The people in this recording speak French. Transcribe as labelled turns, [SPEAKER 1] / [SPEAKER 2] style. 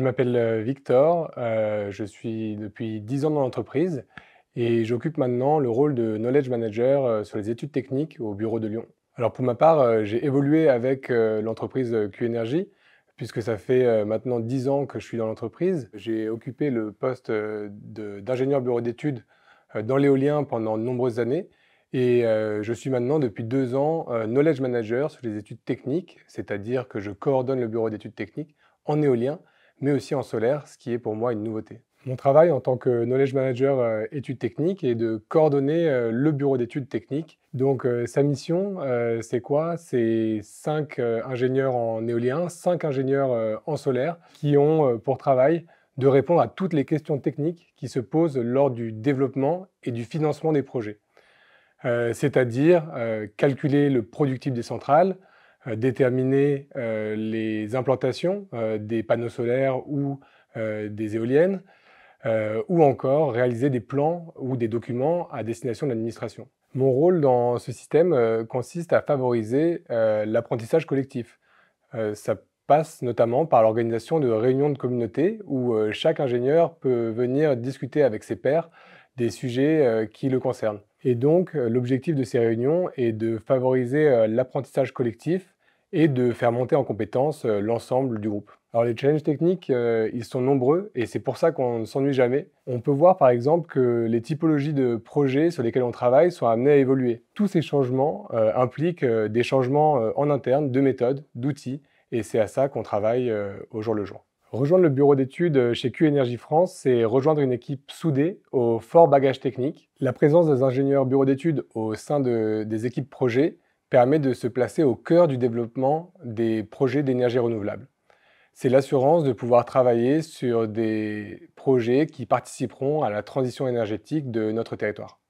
[SPEAKER 1] Je m'appelle euh, Victor, euh, je suis depuis 10 ans dans l'entreprise et j'occupe maintenant le rôle de Knowledge Manager euh, sur les études techniques au bureau de Lyon. Alors pour ma part, j'ai évolué avec l'entreprise Q-Energy puisque ça fait maintenant 10 ans que je suis dans l'entreprise. J'ai occupé le poste d'ingénieur bureau d'études dans l'éolien pendant de nombreuses années et je suis maintenant depuis deux ans Knowledge Manager sur les études techniques, c'est-à-dire que je coordonne le bureau d'études techniques en éolien mais aussi en solaire, ce qui est pour moi une nouveauté. Mon travail en tant que knowledge manager euh, études techniques est de coordonner euh, le bureau d'études techniques. Donc euh, sa mission, c'est quoi C'est cinq ingénieurs en éolien, cinq ingénieurs en solaire qui ont pour travail de répondre à toutes les questions techniques qui se posent lors du développement et du financement des projets. C'est-à-dire calculer le productif des centrales, euh, déterminer euh, les implantations euh, des panneaux solaires ou des éoliennes, ou encore réaliser des plans ou des documents à destination de l'administration. Mon rôle dans ce système consiste à favoriser l'apprentissage collectif. ça passe notamment par l'organisation de réunions de communauté où chaque ingénieur peut venir discuter avec ses pairs des sujets qui le concernent. Et donc, euh, l'objectif de ces réunions est de favoriser euh, l'apprentissage collectif et de faire monter en compétence euh, l'ensemble du groupe. Alors les challenges techniques, ils sont nombreux et c'est pour ça qu'on ne s'ennuie jamais. On peut voir par exemple que les typologies de projets sur lesquels on travaille sont amenées à évoluer. Tous ces changements impliquent des changements en interne de méthodes, d'outils, et c'est à ça qu'on travaille au jour le jour. Rejoindre le bureau d'études euh, chez Q France, c'est rejoindre une équipe soudée au fort bagage technique. La présence des ingénieurs bureau d'études au sein des équipes projets permet de se placer au cœur du développement des projets d'énergie renouvelable. C'est l'assurance de pouvoir travailler sur des projets qui participeront à la transition énergétique de notre territoire.